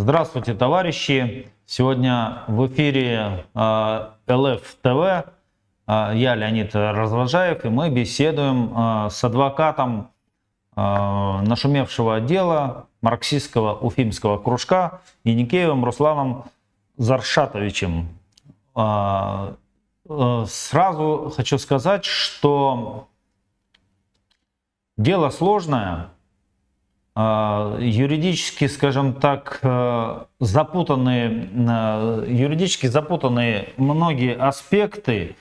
Здравствуйте, товарищи! Сегодня в эфире э, ЛФ ТВ. я Леонид Развожаев, и мы беседуем а, с адвокатом а, нашумевшего отдела марксистского уфимского кружка Яникеевым Русланом Заршатовичем. А, сразу хочу сказать, что дело сложное – а, юридически, скажем так, э, запутанные, э, юридически запутанные многие аспекты.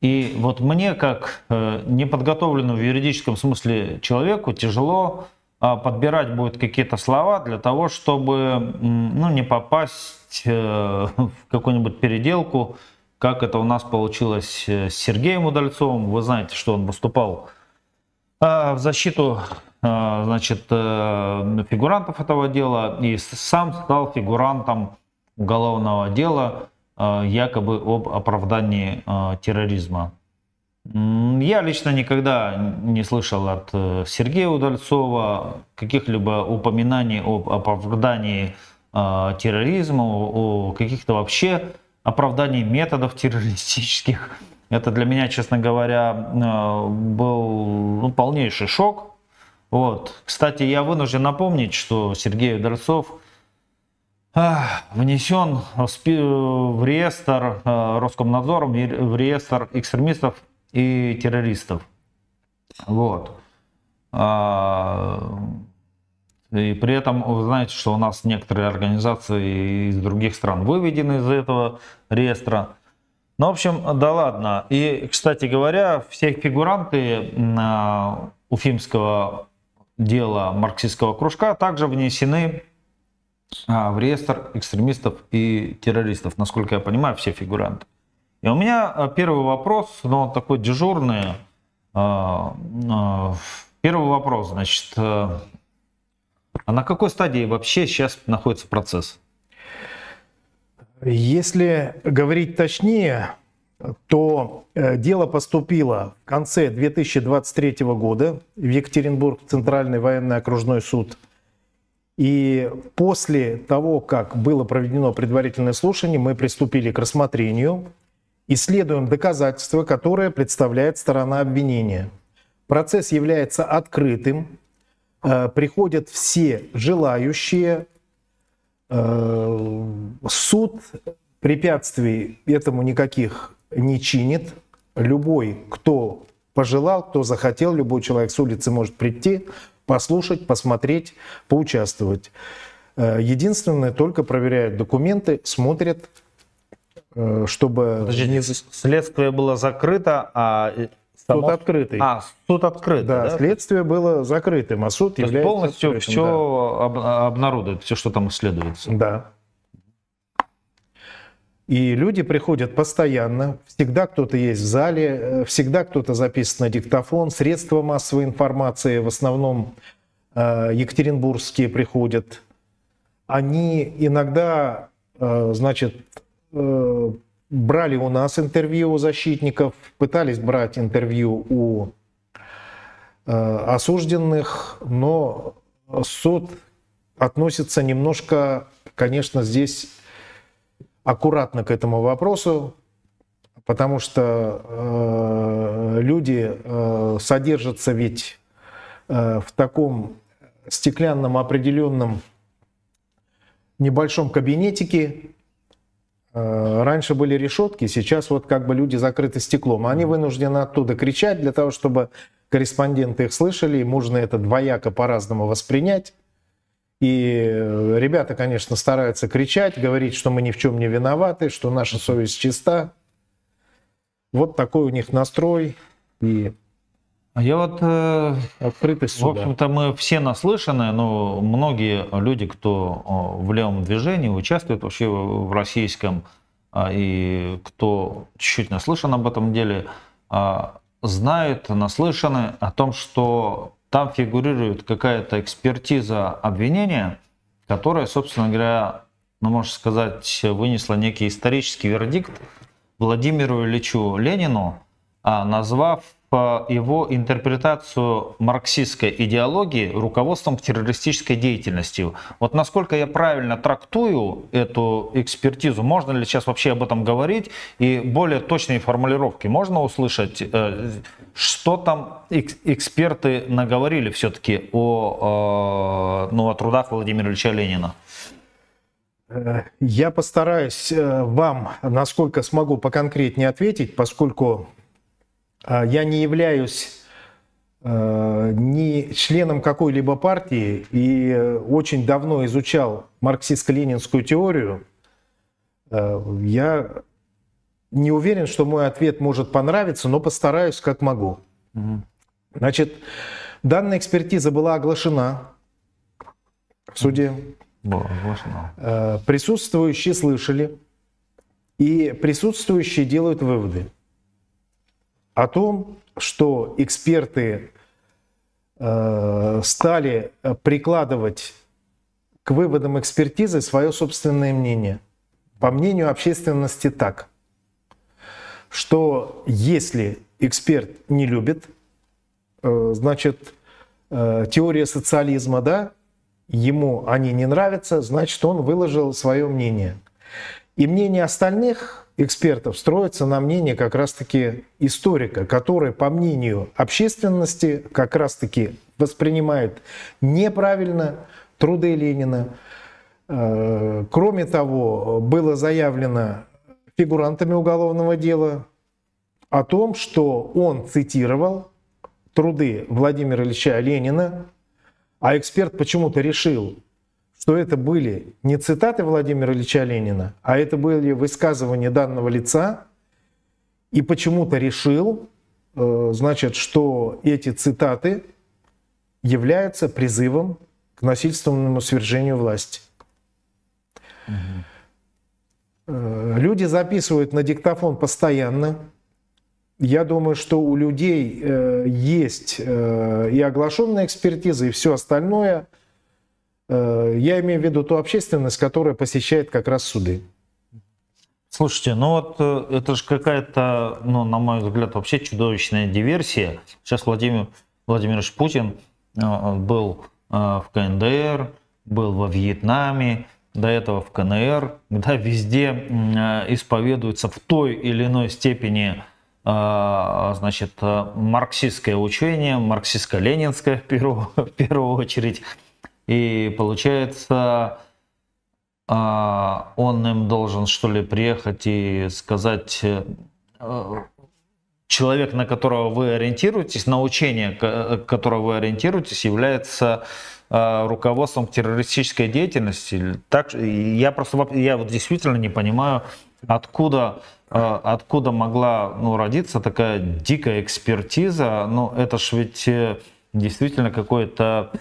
И вот мне, как э, неподготовленному в юридическом смысле человеку, тяжело а, подбирать будет какие-то слова для того, чтобы ну, не попасть в какую-нибудь переделку, как это у нас получилось с Сергеем Удальцовым. Вы знаете, что он выступал а, в защиту а, значит, э, фигурантов этого дела и сам стал фигурантом уголовного дела э, якобы об оправдании э, терроризма. Я лично никогда не слышал от Сергея Удальцова каких-либо упоминаний об оправдании терроризма, о каких-то вообще оправдании методов террористических. Это для меня, честно говоря, был ну, полнейший шок. Вот. Кстати, я вынужден напомнить, что Сергей Ударцов внесен в реестр э, Роскомнадзором, в реестр экстремистов и террористов. Вот. А, и при этом вы знаете, что у нас некоторые организации из других стран выведены из этого реестра. Ну, в общем, да ладно. И, кстати говоря, все фигуранты а, уфимского дела марксистского кружка а также внесены а, в реестр экстремистов и террористов, насколько я понимаю, все фигуранты. И у меня а, первый вопрос, но такой дежурный. Первый вопрос, значит, а на какой стадии вообще сейчас находится процесс? Если говорить точнее, то э, дело поступило в конце 2023 года в Екатеринбург Центральный военный окружной суд. И после того, как было проведено предварительное слушание, мы приступили к рассмотрению. Исследуем доказательства, которые представляет сторона обвинения. Процесс является открытым. Э, приходят все желающие. Э, суд препятствий этому никаких не чинит. Любой, кто пожелал, кто захотел, любой человек с улицы может прийти, послушать, посмотреть, поучаствовать. Э, единственное, только проверяют документы, смотрят, э, чтобы... Подожди, не... следствие было закрыто, а... Э, само... Суд открытый. А, суд открытый, да? да? следствие было закрытым, а суд То является... полностью открытым, все да. обнародует, все, что там исследуется. Да. И люди приходят постоянно, всегда кто-то есть в зале, э, всегда кто-то записан на диктофон, средства массовой информации, в основном э, екатеринбургские приходят. Они иногда, э, значит, брали у нас интервью у защитников, пытались брать интервью у осужденных, но суд относится немножко, конечно, здесь аккуратно к этому вопросу, потому что э, люди э, содержатся ведь э, в таком стеклянном определенном небольшом кабинетике. Э, раньше были решетки, сейчас вот как бы люди закрыты стеклом. Они вынуждены оттуда кричать для того, чтобы корреспонденты их слышали, и можно это двояко по-разному воспринять. И э, ребята, конечно, стараются кричать, говорить, что мы ни в чем не виноваты, что наша совесть чиста. Вот такой у них настрой и а я вот... Э, Открытость В общем-то, мы все наслышаны, но многие люди, кто в левом движении участвует вообще в российском, а, и кто чуть-чуть наслышан об этом деле, а, знают, наслышаны о том, что там фигурирует какая-то экспертиза обвинения, которая, собственно говоря, ну, можно сказать, вынесла некий исторический вердикт Владимиру Ильичу Ленину, а, назвав по его интерпретацию марксистской идеологии руководством к террористической деятельности. Вот насколько я правильно трактую эту экспертизу, можно ли сейчас вообще об этом говорить? И более точные формулировки можно услышать? Э, что там эксперты наговорили все-таки о, э, ну, о трудах Владимира Ильича Ленина? Э, я постараюсь вам, насколько смогу, поконкретнее ответить, поскольку а, я не являюсь э, ни членом какой-либо партии и очень давно изучал марксистско-ленинскую теорию, э, я не уверен, что мой ответ может понравиться, но постараюсь как могу. Значит, данная экспертиза была оглашена в суде. оглашена. Э, присутствующие слышали, и присутствующие делают выводы о том, что эксперты э, стали прикладывать к выводам экспертизы свое собственное мнение. По мнению общественности так, что если эксперт не любит, э, значит, э, теория социализма, да, ему они не нравятся, значит, он выложил свое мнение. И мнение остальных экспертов строится на мнение как раз-таки историка, который, по мнению общественности, как раз-таки воспринимает неправильно труды Ленина. Э, кроме того, было заявлено фигурантами уголовного дела о том, что он цитировал труды Владимира Ильича Ленина, а эксперт почему-то решил, что это были не цитаты Владимира Ильича Ленина, а это были высказывания данного лица, и почему-то решил, э, значит, что эти цитаты являются призывом к насильственному свержению власти. Угу. Люди записывают на диктофон постоянно. Я думаю, что у людей э, есть и оглашенная экспертиза, и все остальное – Э, я имею в виду ту общественность, которая посещает как раз суды. Слушайте, ну вот э, это же какая-то, ну, на мой взгляд, вообще чудовищная диверсия. Сейчас Владимир Владимирович Путин э, был в КНДР, был во Вьетнаме, до этого в КНР, да, везде исповедуется в той или иной степени значит, марксистское учение, марксистско-ленинское в первую, в первую очередь, и получается, а, он им должен что ли приехать и сказать э, человек, на которого вы ориентируетесь, на учение, э, которого вы ориентируетесь, является а, руководством террористической деятельности. Так, я просто я вот действительно не понимаю, откуда, а, откуда могла ну, родиться такая дикая экспертиза. Ну, это ж ведь э, действительно какой то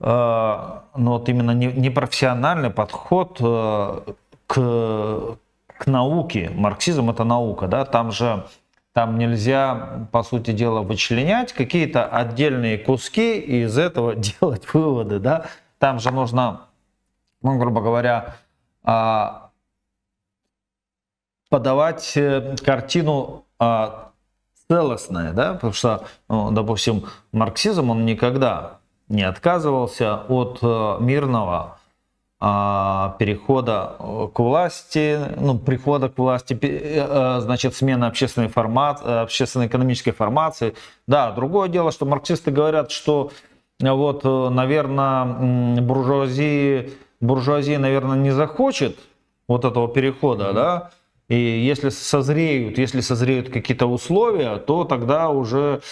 Э, но вот именно непрофессиональный подход э, к, к науке. Марксизм это наука, да, там же там нельзя, по сути дела, вычленять какие-то отдельные куски и из этого делать выводы, да. Там же нужно, ну, грубо говоря, э, подавать картину целостное, да, потому что, ну, допустим, марксизм, он никогда не отказывался от э, мирного а, перехода э, к власти, ну, прихода к власти, э, значит, смена общественной, формат, общественно-экономической формации. Да, другое дело, что марксисты говорят, что вот, наверное, буржуазии, буржуазия, наверное, не захочет вот этого перехода, mm-hmm. да, и если созреют, если созреют какие-то условия, то тогда уже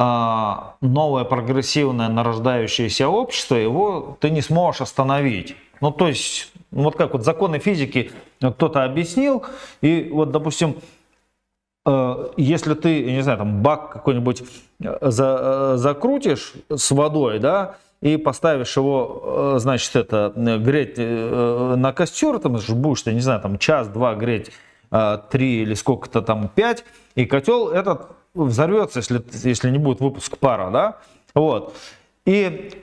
а, новое прогрессивное нарождающееся общество, его ты не сможешь остановить. Ну, то есть, ну, вот как вот законы физики кто-то объяснил, и вот, допустим, э, если ты, не знаю, там бак какой-нибудь э, за, э, закрутишь с водой, да, и поставишь его, значит, это, греть на костер, там будешь, ты, не знаю, там час-два греть, три или сколько-то там, пять, и котел этот взорвется, если, если не будет выпуск пара, да? Вот. И,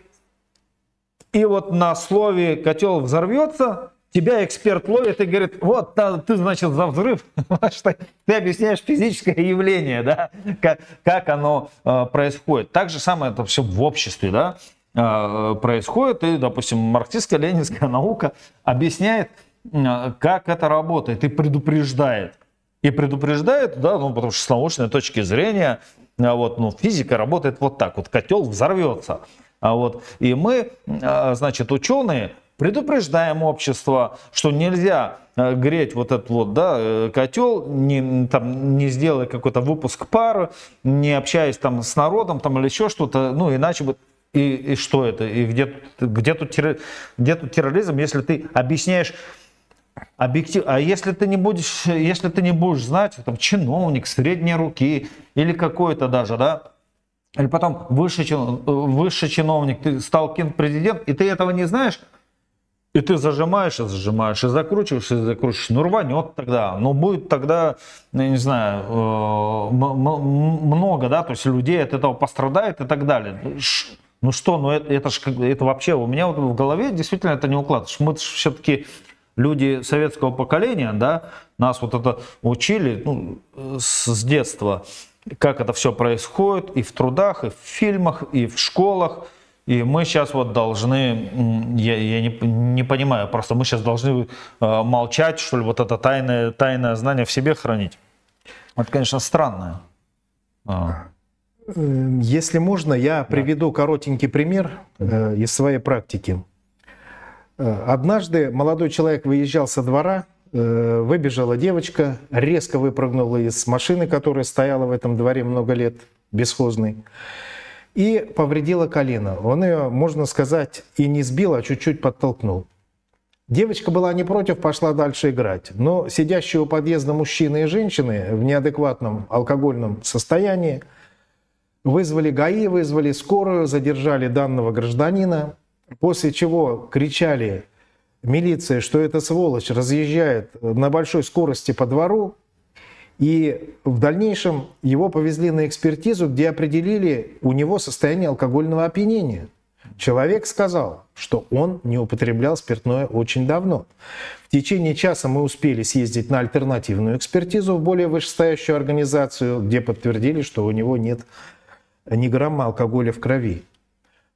и вот на слове «котел взорвется» тебя эксперт ловит и говорит, вот да, ты, значит, за взрыв, что ты объясняешь физическое явление, да, как, как оно э, происходит. Так же самое это все в обществе, да, э, происходит, и, допустим, марксистская, ленинская наука объясняет, э, как это работает и предупреждает – и предупреждает, да, ну, потому что с научной точки зрения, а вот, ну, физика работает вот так, вот котел взорвется. А вот, и мы, а, значит, ученые предупреждаем общество, что нельзя э, греть вот этот вот да, э, котел, не, там, не сделая какой-то выпуск пары, не общаясь там с народом там, или еще что-то, ну иначе бы и, и что это, и где, где, тут, где тут терроризм, если ты объясняешь объектив. А если ты не будешь, если ты не будешь знать, там чиновник средней руки или какой-то даже, да, или потом высший, чин, высший чиновник, ты стал президент, и ты этого не знаешь, и ты зажимаешь, и зажимаешь, и закручиваешь, и закручиваешь. Ну, рванет тогда. но ну, будет тогда, ну, я не знаю, э, много, да, то есть людей от этого пострадает и так далее. Ну что, ну это, это, ж, это вообще у меня вот в голове действительно это не укладывается. Мы все-таки Люди советского поколения, да, нас вот это учили ну, с детства, как это все происходит и в трудах, и в фильмах, и в школах. И мы сейчас вот должны, я, я не, не понимаю, просто мы сейчас должны э, молчать, что ли, вот это тайное, тайное знание в себе хранить. Это, конечно, странное. А. Эм, если можно, я приведу да. коротенький пример э, из своей практики. Э, однажды молодой человек выезжал со двора, э, выбежала девочка, резко выпрыгнула из машины, которая стояла в этом дворе много лет, бесхозной, и повредила колено. Он ее, можно сказать, и не сбил, а чуть-чуть подтолкнул. Девочка была не против, пошла дальше играть. Но сидящие у подъезда мужчины и женщины в неадекватном алкогольном состоянии вызвали ГАИ, вызвали скорую, задержали данного гражданина после чего кричали милиция, что эта сволочь разъезжает на большой скорости по двору, и в дальнейшем его повезли на экспертизу, где определили у него состояние алкогольного опьянения. Человек сказал, что он не употреблял спиртное очень давно. В течение часа мы успели съездить на альтернативную экспертизу в более вышестоящую организацию, где подтвердили, что у него нет ни грамма алкоголя в крови.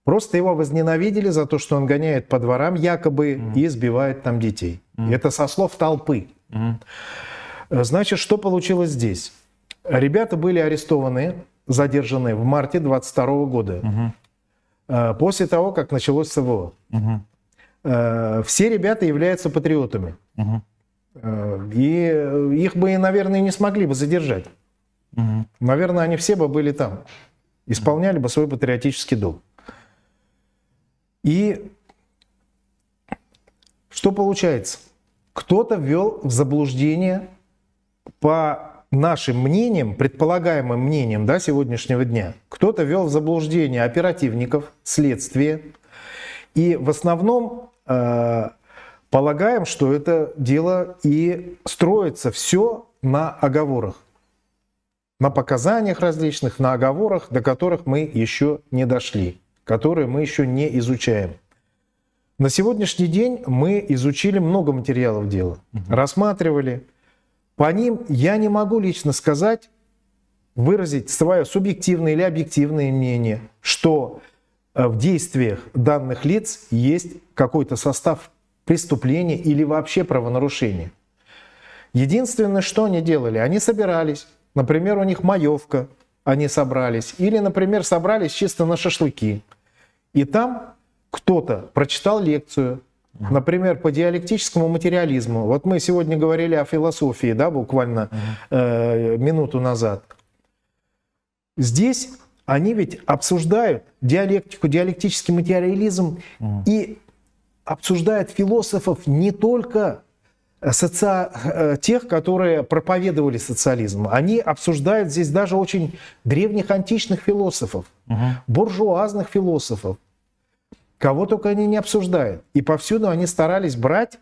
Просто его возненавидели за то, что он гоняет по дворам якобы mm. и избивает там детей. Mm. Это со слов толпы. Mm. Значит, что получилось здесь? Ребята были арестованы, задержаны в марте 22 года, mm. после того, как началось СВО. Mm. Все ребята являются патриотами. Mm. И их бы, наверное, не смогли бы задержать. Угу. Наверное, они все бы были там, исполняли бы свой патриотический долг. И что получается? Кто-то ввел в заблуждение по нашим мнениям, предполагаемым мнениям да, сегодняшнего дня, кто-то ввел в заблуждение оперативников, следствие. И в основном э, полагаем, что это дело и строится все на оговорах, на показаниях различных, на оговорах, до которых мы еще не дошли которые мы еще не изучаем. На сегодняшний день мы изучили много материалов дела, угу. рассматривали. По ним я не могу лично сказать, выразить свое субъективное или объективное мнение, что э, в действиях данных лиц есть какой-то состав преступления или вообще правонарушения. Единственное, что они делали, они собирались, например, у них маевка, они собрались, или, например, собрались чисто на шашлыки – и там кто-то прочитал лекцию, Например, по диалектическому материализму. Вот мы сегодня говорили о философии, да, буквально э, минуту назад. Здесь они ведь обсуждают диалектику, диалектический материализм и обсуждают философов не только соци... Э, тех, которые проповедовали социализм. Они обсуждают здесь даже очень древних античных философов, угу. буржуазных философов. Кого только они не обсуждают. И повсюду они старались брать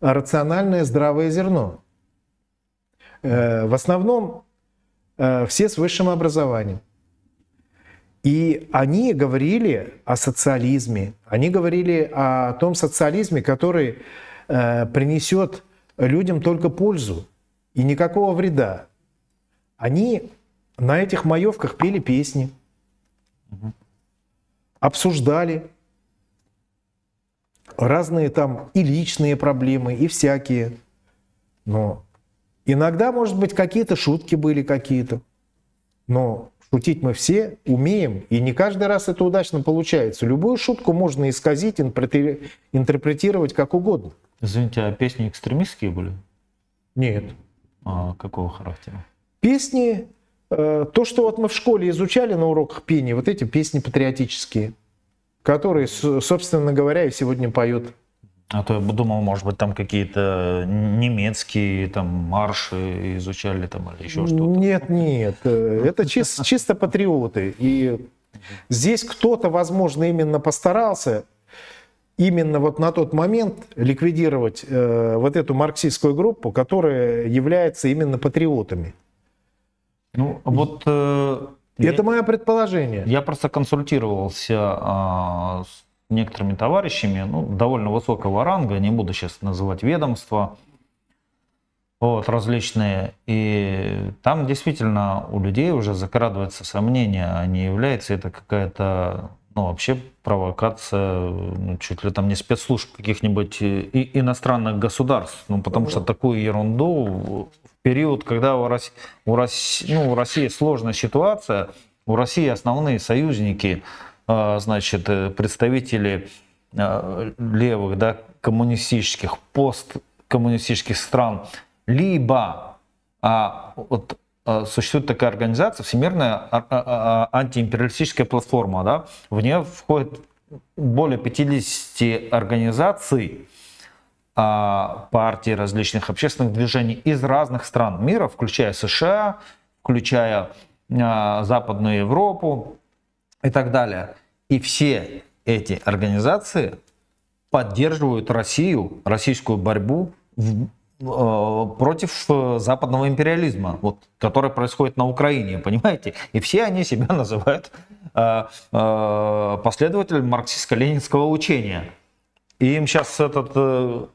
рациональное здравое зерно. Э, в основном э, все с высшим образованием. И они говорили о социализме, они говорили о том социализме, который принесет людям только пользу и никакого вреда. Они на этих маевках пели песни, обсуждали разные там и личные проблемы, и всякие. Но иногда, может быть, какие-то шутки были какие-то. Но шутить мы все умеем, и не каждый раз это удачно получается. Любую шутку можно исказить, интерпретировать как угодно. Извините, а песни экстремистские были? Нет. А какого характера? Песни, э, то, что вот мы в школе изучали на уроках пения, вот эти песни патриотические, которые, собственно говоря, и сегодня поют. А то я думал, может быть, там какие-то немецкие там марши изучали там или еще что-то. Нет, нет, э, это чис, чисто патриоты. И здесь кто-то, возможно, именно постарался именно вот на тот момент ликвидировать э, вот эту марксистскую группу, которая является именно патриотами. Ну, вот... Э, Это я, мое предположение. Я просто консультировался э, с некоторыми товарищами, ну, довольно высокого ранга, не буду сейчас называть ведомства, вот, различные. И там действительно у людей уже закрадывается сомнение, а не является это какая-то ну, вообще провокация ну, чуть ли там не спецслужб каких-нибудь э, и иностранных государств, ну, потому угу. что такую ерунду в период, когда у Рос... у Рос... ну, у России сложная ситуация, у России основные союзники, э, значит, э, представители левых, да, коммунистических, посткоммунистических стран, либо а, вот, Э, существует такая организация, Всемирная а, а, а, антиимпериалистическая платформа. Да? В нее входит более 50 организаций, партий, различных общественных движений из разных стран мира, включая США, включая Западную Европу и так далее. И все эти организации поддерживают Россию, российскую борьбу Э, против э, западного империализма, вот, который происходит на Украине, понимаете? И все они себя называют э, э, последователями марксистско-ленинского учения. И им сейчас этот э,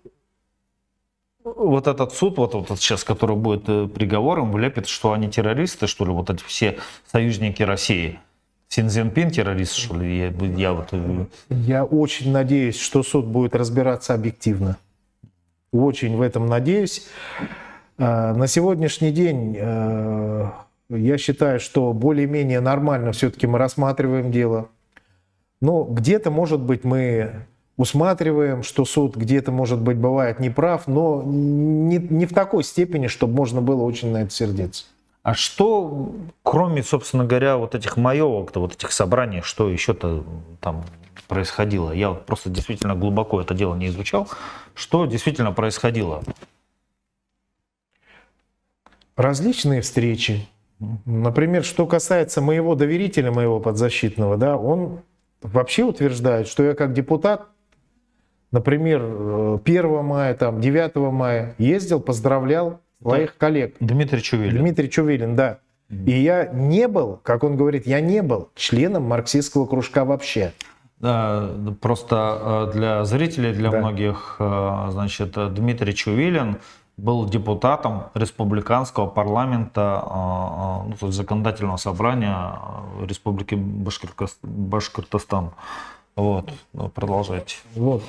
вот этот суд, вот, вот сейчас, который будет э, приговором, влепит, что они террористы, что ли, вот эти все союзники России. Синзенпин террорист, что ли? Я, я, вот... я очень надеюсь, что суд будет разбираться объективно. Очень в этом надеюсь. А, на сегодняшний день а, я считаю, что более-менее нормально все-таки мы рассматриваем дело. Но где-то, может быть, мы усматриваем, что суд где-то, может быть, бывает неправ, но не, не в такой степени, чтобы можно было очень на это сердиться. А что, кроме, собственно говоря, вот этих маевок, вот этих собраний, что еще-то там происходило. Я просто действительно глубоко это дело не изучал. Что действительно происходило? Различные встречи. Например, что касается моего доверителя, моего подзащитного, да, он вообще утверждает, что я как депутат, например, 1 э, мая, там, 9 мая ездил, поздравлял своих да. коллег. Дмитрий Чувилин. Дмитрий Чувилин, да. И я не был, как он говорит, я не был членом марксистского кружка вообще. Э, просто э, для зрителей, для да. многих, э, значит, Дмитрий Чувилин был депутатом республиканского парламента, ну, то есть законодательного собрания Республики Башкортостан. Вот, ну, продолжайте. Вот.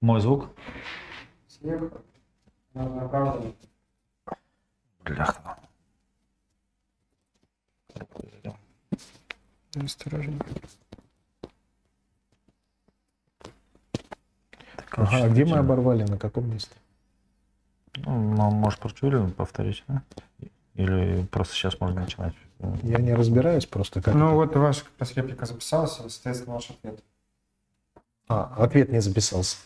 Мой звук. Бляха. Осторожно. Ага, а где мы оборвали, на каком месте? Ну, а может, Прочурин повторить, да? Или просто сейчас можно начинать? Я не разбираюсь просто как. Ну, это... вот ваш реплика записался, соответственно, ваш ответ. А, ответ не записался.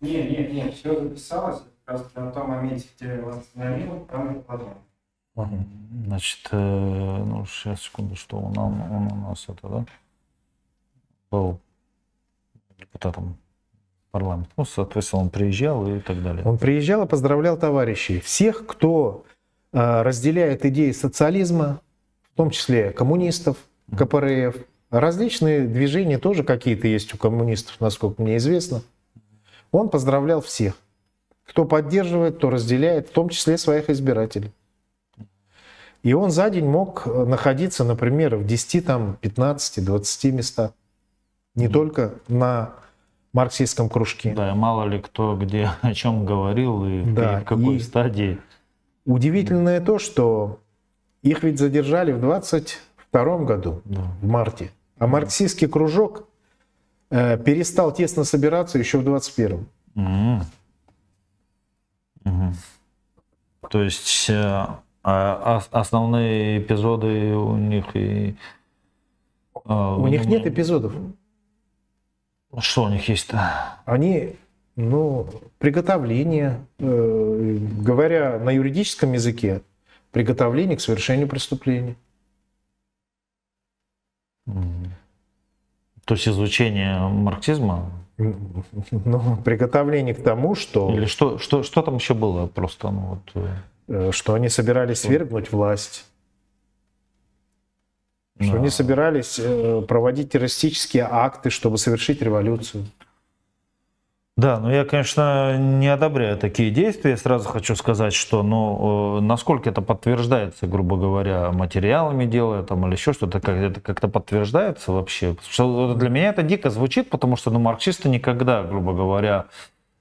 Не, не, не, все записалось. Просто на том моменте, где я вас остановил, там и Значит, э, ну, сейчас, секунду, что он, он, он у нас это, да, был депутатом парламента. Ну, соответственно, он приезжал и так далее. Он приезжал и поздравлял товарищей. Всех, кто э, разделяет идеи социализма, в том числе коммунистов, КПРФ. Различные движения тоже какие-то есть у коммунистов, насколько мне известно. Он поздравлял всех, кто поддерживает, кто разделяет, в том числе своих избирателей. И он за день мог э, находиться, например, в 10, там, 15, 20 местах. Не mm. только на марксистском кружке. Да, мало ли кто где о чем говорил и да, в какой и стадии. Удивительное то, что их ведь задержали в 22 году, да. в марте. А марксистский кружок э, перестал тесно собираться еще в 21 mm. Mm. То есть... Э, а основные эпизоды у них и... А, у них нет ну, эпизодов. Ну, что у них есть-то? Они, ну, приготовление, э, говоря на юридическом языке, приготовление к совершению преступления. То есть изучение марксизма? Ну, приготовление к тому, что... Или что, что, что там еще было просто? Ну, вот... Э, Э, что они собирались свергнуть власть, да. что они собирались э, проводить террористические акты, чтобы совершить революцию. Да, ну я, конечно, не одобряю такие действия. Я сразу хочу сказать, что ну, э, насколько это подтверждается, грубо говоря, материалами дела там, или еще что-то, как это как-то подтверждается вообще. Что для меня это дико звучит, потому что ну, марксисты никогда, грубо говоря,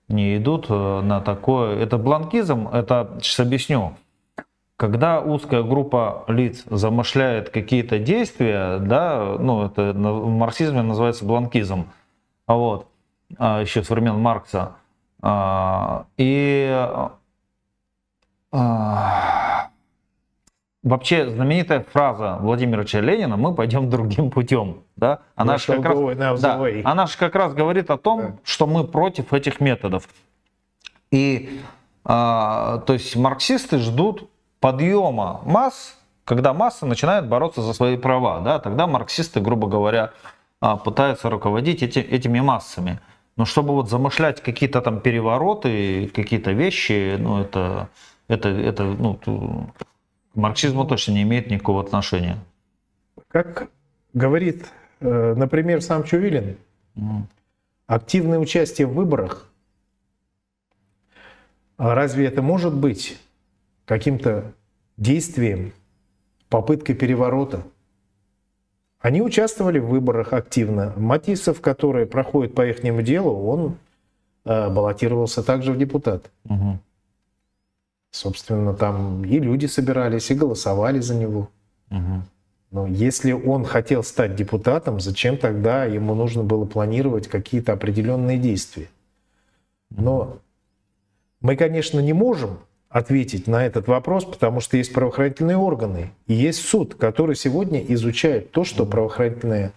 не идут э, на такое. Это бланкизм, это, сейчас объясню. Когда узкая группа лиц замышляет какие-то действия, да, ну это в марксизме называется бланкизм, а вот, а, еще с времен Маркса, а, и а, вообще знаменитая фраза Владимира Ильича Ленина «Мы пойдем другим путем». Да? Она, же как, раз, да, она же как раз говорит о том, да. что мы против этих методов. И а, то есть марксисты ждут подъема масс, когда масса начинает бороться за свои права. Да? Тогда марксисты, грубо говоря, а, пытаются руководить эти, этими массами. Но чтобы вот замышлять какие-то там перевороты, какие-то вещи, ну это, это, это ну, марксизму точно не имеет никакого отношения. Как говорит, э, например, сам Чувилин, активное участие в выборах, а разве это может быть каким-то действием, попыткой переворота? Они участвовали в выборах активно. Матисов, который проходит по их делу, он э, баллотировался также в депутат. Угу. Собственно, там и люди собирались, и голосовали за него. Угу. Но если он хотел стать депутатом, зачем тогда ему нужно было планировать какие-то определенные действия? Но мы, конечно, не можем ответить на этот вопрос, потому что есть правоохранительные органы и есть суд, который сегодня изучает то, что правоохранительные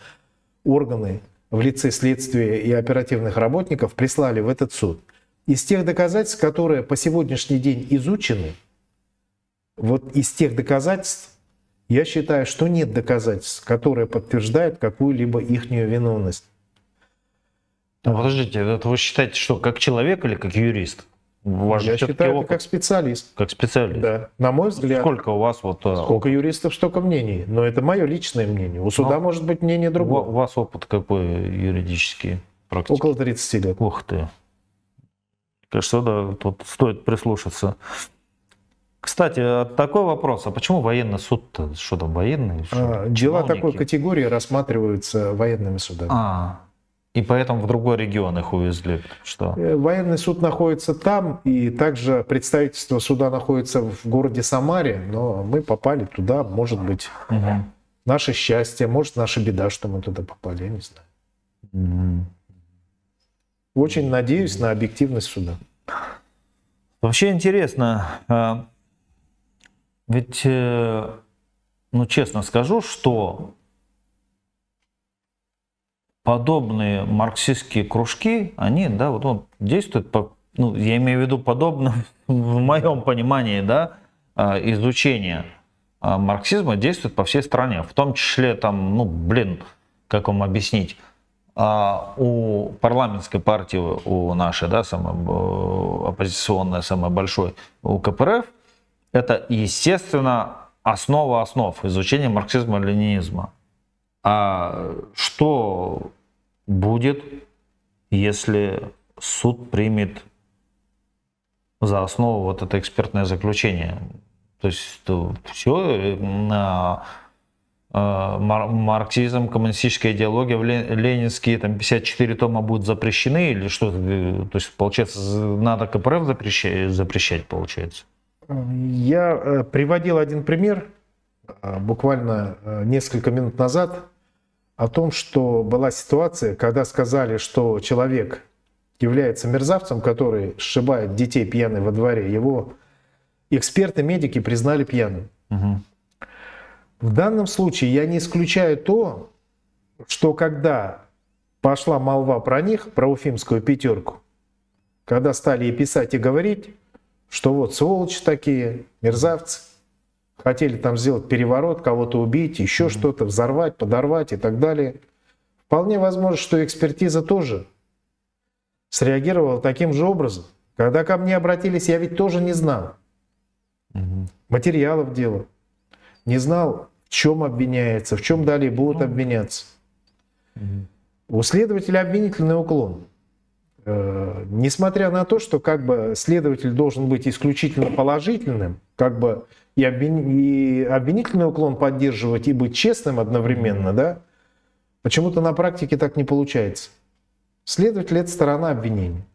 органы в лице следствия и оперативных работников прислали в этот суд. Из тех доказательств, которые по сегодняшний день изучены, вот из тех доказательств, я считаю, что нет доказательств, которые подтверждают какую-либо их виновность. Ну, подождите, это вы считаете, что как человек или как юрист? Ваш я считаю, опыт. как специалист. Как специалист. Да. На мой ну, взгляд. Сколько у вас вот... Э, сколько юристов, столько мнений. Но это мое личное мнение. У суда Но ну, может быть мнение другое. У вас опыт какой юридический? Практически? Около 30 лет. Ух ты. Конечно, да, тут стоит прислушаться. Кстати, а такой вопрос, а почему военный суд-то? Что там, военный? А, что а, дела такой категории рассматриваются военными судами. А, и поэтому в другой регион их увезли. Что? Э, военный суд находится там, и также представительство суда находится в городе Самаре, но мы попали туда, может быть, угу. наше счастье, может, наша беда, что мы туда попали, я не знаю. Угу. Очень надеюсь на объективность суда. Вообще интересно, а, ведь, э, ну честно скажу, что подобные марксистские кружки, они, да, вот он действует по, ну, я имею в виду подобно, в моем понимании, да, а, изучение а, марксизма действует по всей стране, в том числе там, ну, блин, как вам объяснить, а у парламентской партии, у нашей, да, самой э, оппозиционной, самой большой, у КПРФ, это, естественно, основа основ изучения марксизма ленинизма. А что будет, если суд примет за основу вот это экспертное заключение? То есть то все э, на Э, марксизм, коммунистическая идеология, ленинские там 54 тома будут запрещены или что? -то, э, то есть, получается, надо КПРФ запрещать, запрещать, получается? Я э, приводил один пример буквально несколько минут назад о том, что была ситуация, когда сказали, что человек является мерзавцем, который сшибает детей пьяный во дворе. Его эксперты-медики признали пьяным. Угу. В данном случае я не исключаю то, что когда пошла молва про них, про уфимскую пятерку, когда стали и писать, и говорить, что вот сволочи такие, мерзавцы, хотели там сделать переворот, кого-то убить, еще mm-hmm. что-то, взорвать, подорвать и так далее. Вполне возможно, что экспертиза тоже среагировала таким же образом. Когда ко мне обратились, я ведь тоже не знал. Угу. Материалов дела. Не знал в чем обвиняется, в чем далее будут ну. обвиняться. У следователя обвинительный уклон. Э, несмотря на то, что как бы следователь должен быть исключительно положительным, как бы и, обвин... и обвинительный уклон поддерживать и быть честным одновременно, да, почему-то на практике так не получается. Следователь это сторона обвинения.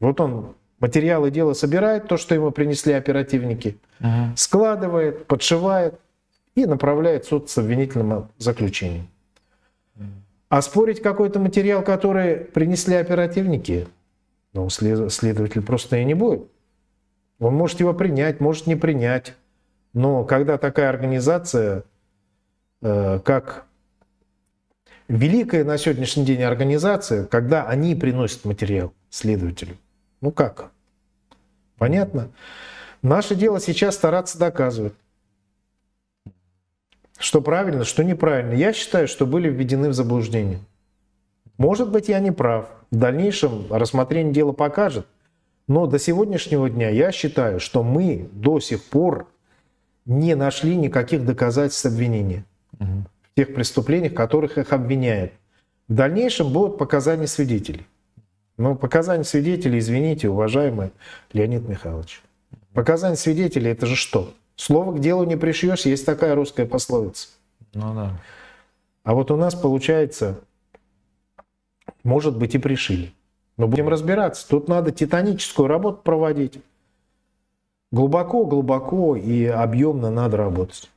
Вот он материалы дела собирает, то, что ему принесли оперативники, угу. складывает, подшивает, и направляет суд с обвинительным заключением. А спорить какой-то материал, который принесли оперативники, ну, следователь просто и не будет. Он может его принять, может не принять. Но когда такая организация, э, как великая на сегодняшний день организация, когда они приносят материал следователю, ну как? Понятно? Наше дело сейчас стараться доказывать. Что правильно, что неправильно. Я считаю, что были введены в заблуждение. Может быть, я не прав. В дальнейшем рассмотрение дела покажет. Но до сегодняшнего дня я считаю, что мы до сих пор не нашли никаких доказательств обвинения в тех преступлениях, которых их обвиняют. В дальнейшем будут показания свидетелей. Но ну, показания свидетелей, извините, уважаемый Леонид Михайлович. Показания свидетелей это же что? Слово к делу не пришьешь, есть такая русская пословица. Ну да. А вот у нас получается, может быть и пришили. Но будем разбираться. Тут надо титаническую работу проводить. Глубоко-глубоко и объемно надо работать.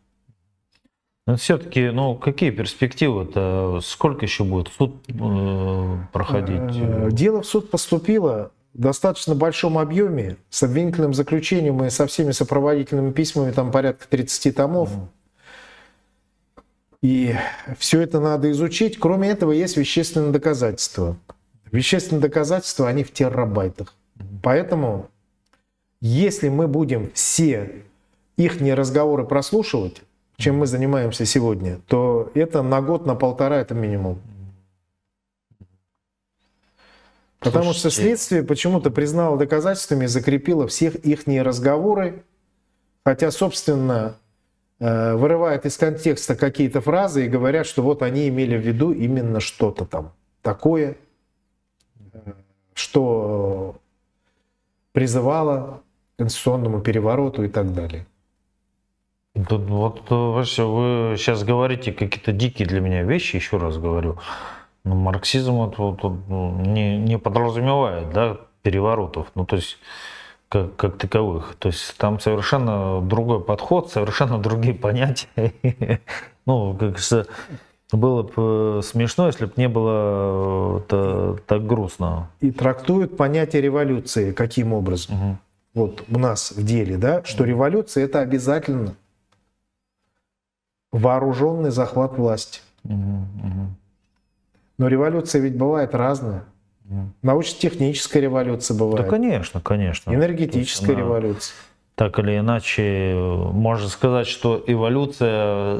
Но все-таки, ну, какие перспективы-то? Сколько еще будет суд э, проходить? Э, дело в суд поступило достаточно большом объеме, с обвинительным заключением и со всеми сопроводительными письмами, там порядка 30 томов. И все это надо изучить. Кроме этого, есть вещественные доказательства. Вещественные доказательства, они в терабайтах. Поэтому, если мы будем все их разговоры прослушивать, чем мы занимаемся сегодня, то это на год, на полтора, это минимум. Потому Слушайте. что следствие почему-то признало доказательствами и закрепило всех их разговоры, хотя, собственно, э, вырывает из контекста какие-то фразы и говорят, что вот они имели в виду именно что-то там такое, э, что призывало к конституционному перевороту и так далее. Тут ну вот вообще э, вы сейчас говорите какие-то дикие для меня вещи, еще раз говорю. Но ну, марксизм это, вот, ну, не, не подразумевает да, переворотов, ну то есть как, как таковых. То есть там совершенно другой подход, совершенно другие понятия. Ну, как было бы э, смешно, если бы не было это, так грустно. И трактуют понятие революции каким образом? Угу. Вот у нас в деле, да, что революция это обязательно вооруженный захват власти. Угу, угу. Но революция ведь бывает разная. Научно-техническая революция бывает. Да, конечно, конечно. Энергетическая есть, революция. Так или иначе, можно сказать, что эволюция,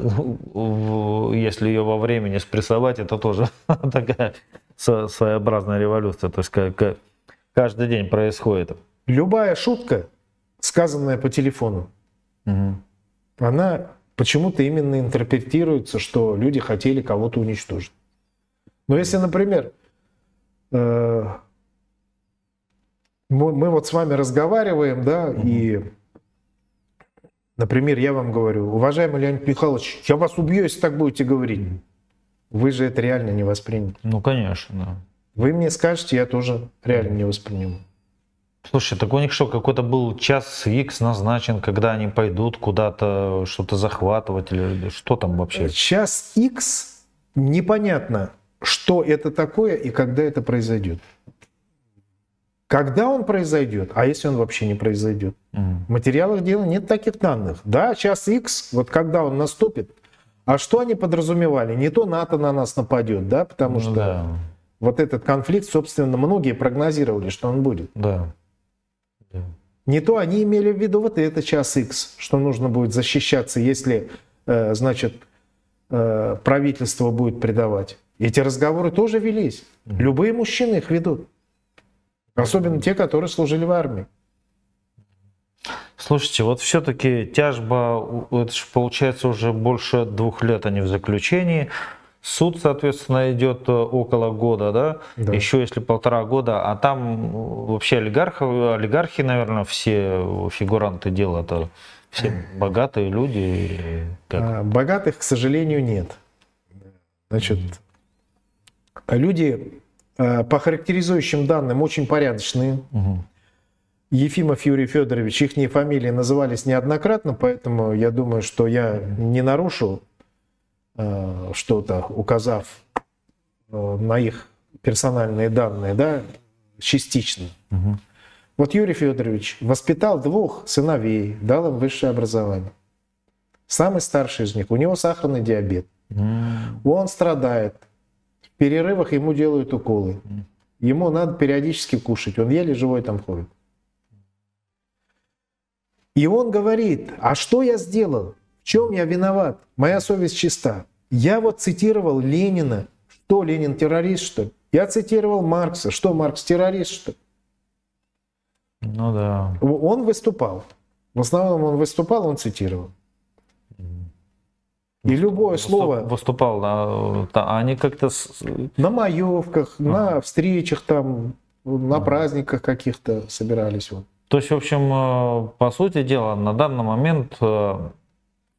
если ее во времени спрессовать, это тоже такая своеобразная революция. То есть как каждый день происходит. Любая шутка, сказанная по телефону, угу. она почему-то именно интерпретируется, что люди хотели кого-то уничтожить. Но ну, если, например, э, мы, вот с вами разговариваем, да, и, например, я вам говорю, уважаемый Леонид Михайлович, я вас убью, если так будете говорить. Вы же это реально не воспримете. Ну, конечно, Вы мне скажете, я тоже реально не восприниму. Слушай, так у них что, какой-то был час X назначен, когда они пойдут куда-то что-то захватывать или что там вообще? Час X непонятно что это такое и когда это произойдет. Когда он произойдет, а если он вообще не произойдет? Mm. В материалах дела нет таких данных. Да, час X, вот когда он наступит, а что они подразумевали? Не то НАТО на нас нападет, да, потому ну, что да. вот этот конфликт, собственно, многие прогнозировали, что он будет. да. Не то они имели в виду вот это час X, что нужно будет защищаться, если, э, значит, э, правительство будет предавать. Эти разговоры тоже велись. Любые мужчины их ведут. Особенно те, которые служили в армии. Слушайте, вот все-таки тяжба, это же получается уже больше двух лет они в заключении. Суд, соответственно, идет э, около года, да? да? Еще если полтора года. А там э, вообще олигархи, олигархи наверное, все э, фигуранты дела это все богатые люди. Как? А, богатых, к сожалению, нет. Значит, а люди э, по характеризующим данным очень порядочные. Угу. Ефимов Юрий Федорович, их фамилии назывались неоднократно, поэтому я думаю, что я не нарушу э, что-то, указав э, на их персональные данные, да, частично. Угу. Вот Юрий Федорович воспитал двух сыновей, дал им высшее образование. Самый старший из них, у него сахарный диабет. Mm. Он страдает перерывах ему делают уколы. Ему надо периодически кушать. Он еле живой там ходит. И он говорит, а что я сделал? В чем я виноват? Моя совесть чиста. Я вот цитировал Ленина. Что, Ленин террорист, что ли? Я цитировал Маркса. Что, Маркс террорист, что ли? Ну да. Он выступал. В основном он выступал, он цитировал. И любое Выступ, слово. Выступал, на, а они как-то... На маевках, а. на встречах там, на а. праздниках каких-то собирались. Вот. То есть, в общем, э, по сути дела, на данный момент э, в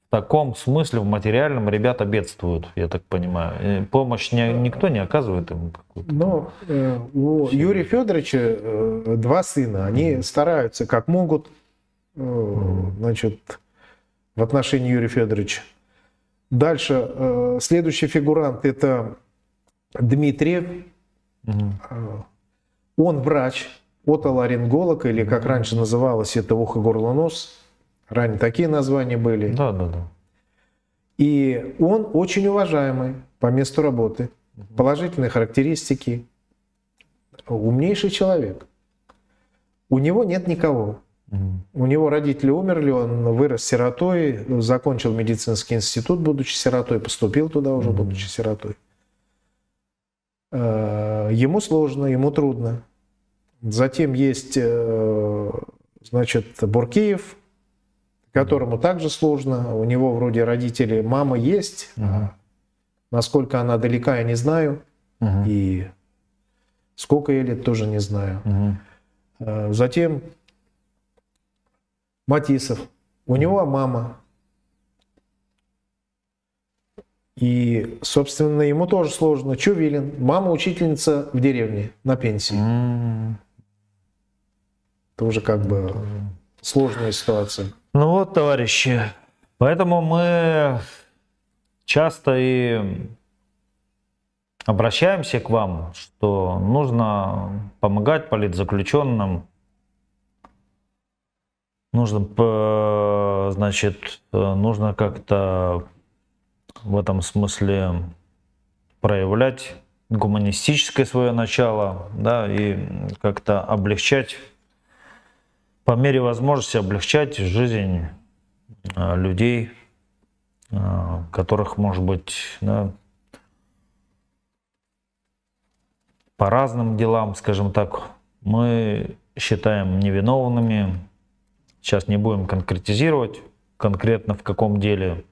таком смысле, в материальном, ребята бедствуют, я так понимаю. Помощь не, никто не оказывает им какую-то. Но э, у Все. Юрия Федоровича два сына, они mm. стараются как могут, значит, в отношении Юрия Федоровича Дальше, э, следующий фигурант это Дмитриев. Угу. Он врач, отоларинголог, или как раньше называлось, это ухо, горло, нос. Ранее такие названия были. Да, да, да. И он очень уважаемый по месту работы, положительные характеристики, умнейший человек. У него нет никого. У него родители умерли, он вырос сиротой, закончил медицинский институт, будучи сиротой, поступил туда уже, будучи сиротой. Э, ему сложно, ему трудно. Затем есть, э, значит, Буркеев, которому также сложно. У него вроде родители, мама есть, а насколько она далека, я не знаю. И сколько ей лет, тоже не знаю. Э, затем Матисов. У него мама. И, собственно, ему тоже сложно. Чувилин. Мама учительница в деревне на пенсии. Это уже как бы сложная ситуация. Ну вот, товарищи, поэтому мы часто и обращаемся к вам, что нужно помогать политзаключенным, нужно, э, значит, э, нужно как-то в этом смысле проявлять гуманистическое свое начало, да, и как-то облегчать, по мере возможности облегчать жизнь э, людей, которых, может быть, да, по разным делам, скажем так, мы считаем невиновными, Сейчас не будем конкретизировать конкретно в каком деле.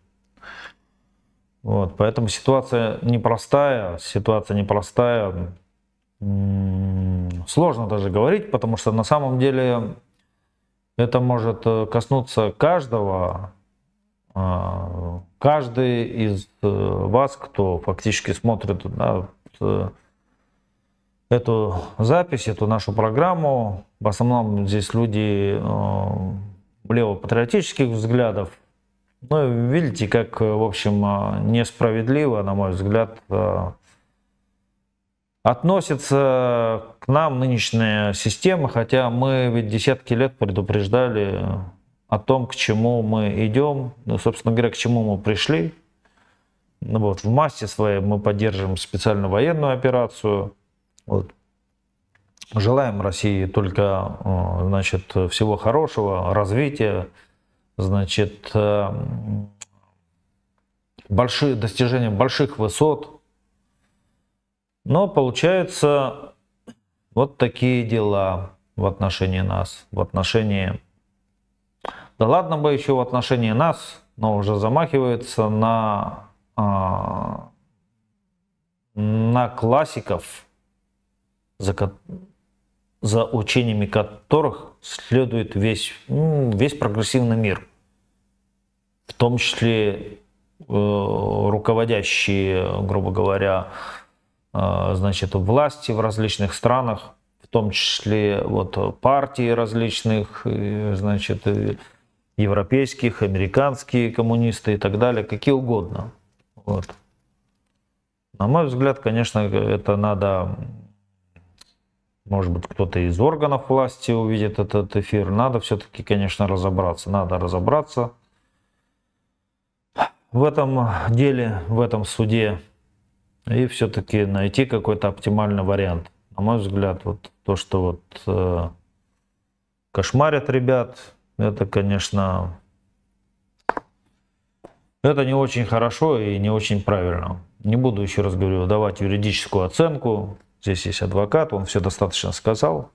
Вот, поэтому ситуация непростая, ситуация непростая. Сложно даже говорить, потому что на самом деле это может э, коснуться каждого, а, каждый из э, вас, кто фактически смотрит да, э, эту запись, эту нашу программу. В основном здесь люди э, левопатриотических взглядов. Ну, видите, как, э, в общем, э, несправедливо, на мой взгляд, относится к нам нынешняя система, хотя мы ведь десятки лет предупреждали о том, к чему мы идем, ну, собственно говоря, к чему мы пришли. Ну, вот, в массе своей мы поддерживаем специальную военную операцию – вот. Желаем России только э, значит, всего хорошего, развития, значит, э, большие, достижения больших высот. Но получается вот такие дела в отношении нас, в отношении... Да ладно бы еще в отношении нас, но уже замахивается на, э, на классиков, за, за учениями которых следует весь, ну, весь прогрессивный мир, в том числе э, руководящие, грубо говоря, э, значит, власти в различных странах, в том числе вот, партии различных, э, значит, э, европейских, американские коммунисты и так далее, какие угодно. Вот. На мой взгляд, конечно, это надо может быть, кто-то из органов власти увидит этот эфир. Надо все-таки, конечно, разобраться. Надо разобраться в этом деле, в этом суде. И все-таки найти какой-то оптимальный вариант. На мой взгляд, вот то, что вот э, кошмарят ребят, это, конечно, это не очень хорошо и не очень правильно. Не буду еще раз говорю давать юридическую оценку. Здесь есть адвокат, он все достаточно сказал.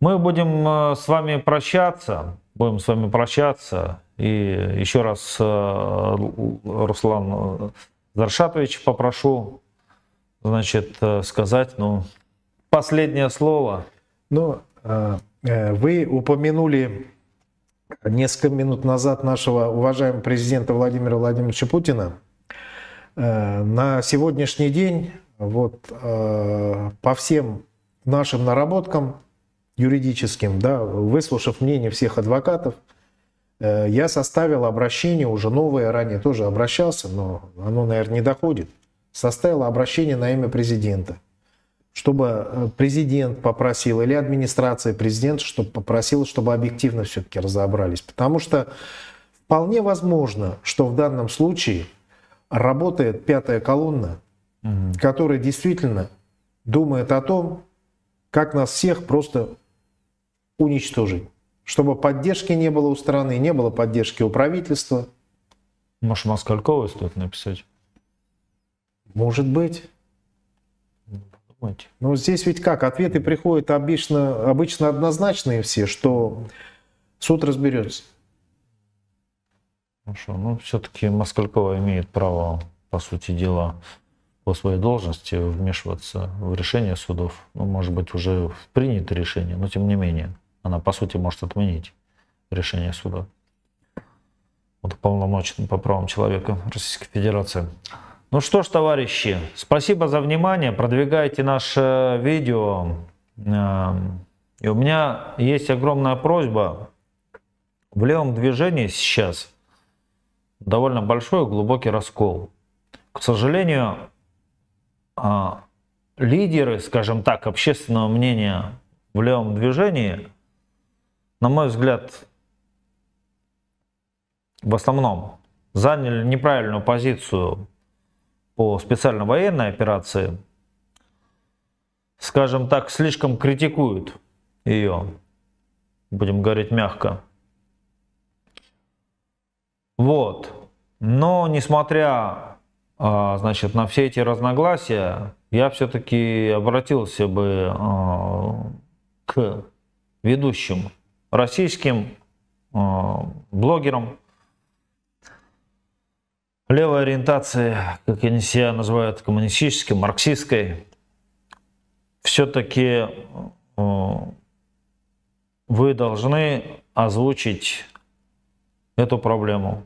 Мы будем э, с вами прощаться, будем с вами прощаться. И еще раз э, Руслан э, Заршатович попрошу, значит, сказать, ну, последнее слово. Ну, вы упомянули несколько минут назад нашего уважаемого президента Владимира Владимировича Путина. На сегодняшний день вот э, по всем нашим наработкам юридическим, да, выслушав мнение всех адвокатов, э, я составил обращение уже новое, ранее тоже обращался, но оно, наверное, не доходит. Составил обращение на имя президента, чтобы э, президент попросил или администрация президента, чтобы попросила, чтобы объективно все-таки разобрались, потому что вполне возможно, что в данном случае работает пятая колонна, угу. который действительно думает о том, как нас всех просто уничтожить. Чтобы поддержки не было у страны, не было поддержки у правительства. Может, Москалькова стоит написать? Может быть. Ну, подумайте. Но ну, здесь ведь как? Ответы приходят обычно, обычно однозначные все, что суд разберется. Хорошо, ну все-таки Москалькова имеет право, по сути дела, по своей должности вмешиваться в решение судов. Ну, может быть, уже принято решение, но тем не менее. Она, по сути, может отменить решение суда. Вот полномочным по правам человека Российской Федерации. Ну что ж, товарищи, спасибо за внимание. Продвигайте наше видео. Эм, и у меня есть огромная просьба. В левом движении сейчас довольно большой глубокий раскол. К сожалению, а, лидеры, скажем так, общественного мнения в левом движении, на мой взгляд, в основном заняли неправильную позицию по специально военной операции, скажем так, слишком критикуют ее, будем говорить мягко. Вот. Но несмотря а, значит, на все эти разногласия я все-таки обратился бы а, к ведущим российским а, блогерам левой ориентации, как они себя называют, коммунистической, марксистской, все-таки вы должны озвучить эту проблему.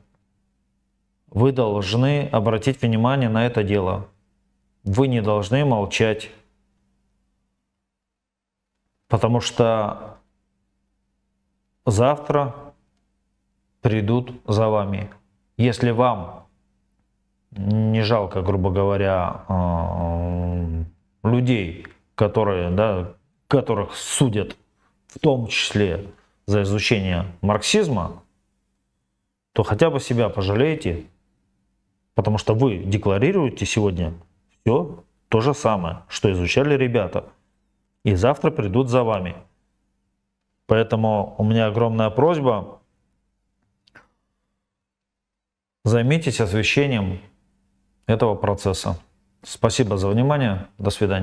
Вы должны обратить внимание на это дело. Вы не должны молчать. Потому что завтра придут за вами. Если вам не жалко, грубо говоря, а, людей, которые, да, которых судят в том числе за изучение марксизма, то хотя бы себя пожалейте Потому что вы декларируете сегодня все то же самое, что изучали ребята. И завтра придут за вами. Поэтому у меня огромная просьба. Займитесь освещением этого процесса. Спасибо за внимание. До свидания.